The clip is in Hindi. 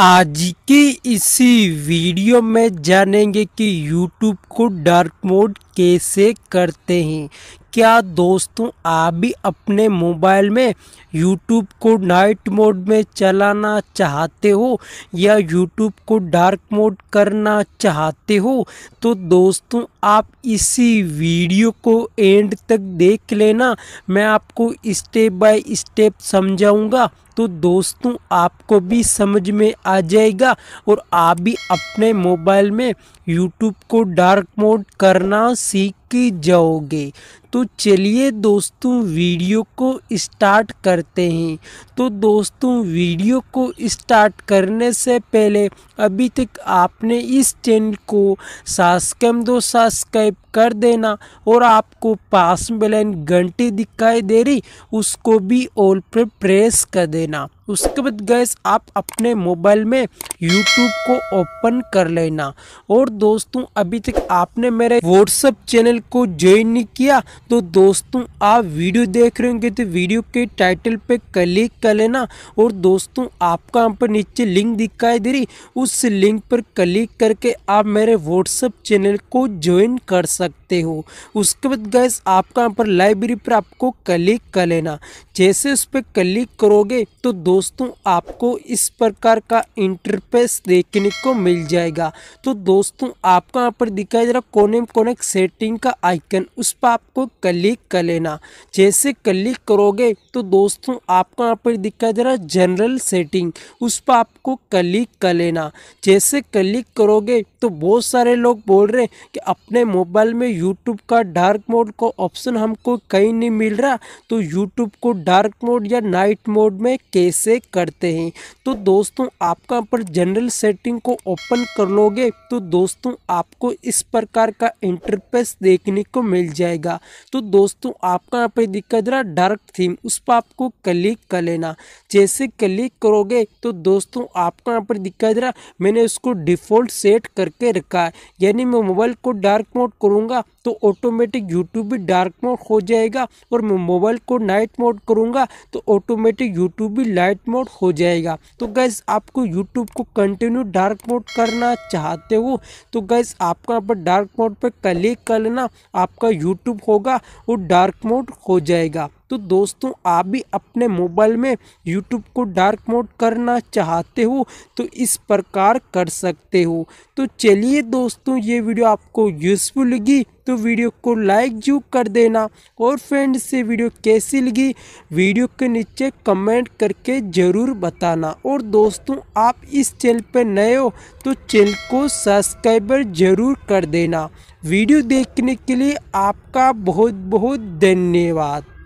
आज की इसी वीडियो में जानेंगे कि YouTube को डार्क मोड कैसे करते हैं क्या दोस्तों आप भी अपने मोबाइल में यूट्यूब को नाइट मोड में चलाना चाहते हो या यूट्यूब को डार्क मोड करना चाहते हो तो दोस्तों आप इसी वीडियो को एंड तक देख लेना मैं आपको स्टेप बाय स्टेप समझाऊंगा तो दोस्तों आपको भी समझ में आ जाएगा और आप भी अपने मोबाइल में यूट्यूब को डार्क मोड करना सीख जाओगे तो चलिए दोस्तों वीडियो को स्टार्ट करते हैं तो दोस्तों वीडियो को स्टार्ट करने से पहले अभी तक आपने इस चैनल को सब्सक्राइब दो सब्सक्राइब कर देना और आपको पास में घंटी दिखाई दे रही उसको भी ऑल पर प्रेस कर देना उसके बाद गैस आप अपने मोबाइल में यूट्यूब को ओपन कर लेना और दोस्तों अभी तक आपने मेरे व्हाट्सअप चैनल को ज्वाइन नहीं किया तो दोस्तों आप वीडियो देख रहे होंगे तो वीडियो के टाइटल पे क्लिक कर लेना और दोस्तों आपका यहाँ पर नीचे लिंक दिखाई दे रही उस लिंक पर क्लिक करके आप मेरे व्हाट्सअप चैनल को ज्वाइन कर सकते हो उसके बाद गैस आपका यहाँ पर लाइब्रेरी पर आपको क्लिक कर लेना जैसे उस पर क्लिक करोगे तो दोस्तों दोस्तों आपको इस प्रकार का इंटरफेस देखने को मिल जाएगा तो दोस्तों आपका यहाँ पर दिखाई दे रहा कोने कोने सेटिंग का आइकन उस पर आपको क्लिक कर लेना जैसे क्लिक करोगे तो दोस्तों आपको यहाँ पर दिखाई दे रहा जनरल सेटिंग उस पर आपको क्लिक कर लेना जैसे क्लिक करोगे तो बहुत सारे लोग बोल रहे हैं कि अपने मोबाइल में यूट्यूब का डार्क मोड का ऑप्शन हमको कहीं नहीं मिल रहा तो यूट्यूब को डार्क मोड या नाइट मोड में कैसे से करते हैं तो दोस्तों आपका पर जनरल सेटिंग को ओपन कर लोगे तो दोस्तों आपको इस प्रकार का इंटरफेस देखने को मिल जाएगा तो दोस्तों आपका यहाँ पर दिक्कत रहा डार्क थीम उस पर आपको क्लिक कर लेना जैसे क्लिक करोगे तो दोस्तों आपका यहाँ पर दिक्कत रहा मैंने उसको डिफ़ॉल्ट सेट करके रखा है यानी मैं मोबाइल को डार्क मोड करूँगा तो ऑटोमेटिक यूट्यूब भी डार्क मोड हो जाएगा और मैं मोबाइल को नाइट मोड करूँगा तो ऑटोमेटिक यूट्यूब भी लाइट लाइट मोड हो जाएगा तो गैस आपको यूट्यूब को कंटिन्यू डार्क मोड करना चाहते हो तो गैस आपका पर डार्क मोड पर क्लिक कर लेना आपका यूट्यूब होगा वो डार्क मोड हो जाएगा तो दोस्तों आप भी अपने मोबाइल में यूट्यूब को डार्क मोड करना चाहते हो तो इस प्रकार कर सकते हो तो चलिए दोस्तों ये वीडियो आपको यूज़फुल लगी तो वीडियो को लाइक जो कर देना और फ्रेंड्स से वीडियो कैसी लगी वीडियो के नीचे कमेंट करके ज़रूर बताना और दोस्तों आप इस चैनल पर नए हो तो चैनल को सब्सक्राइबर ज़रूर कर देना वीडियो देखने के लिए आपका बहुत बहुत धन्यवाद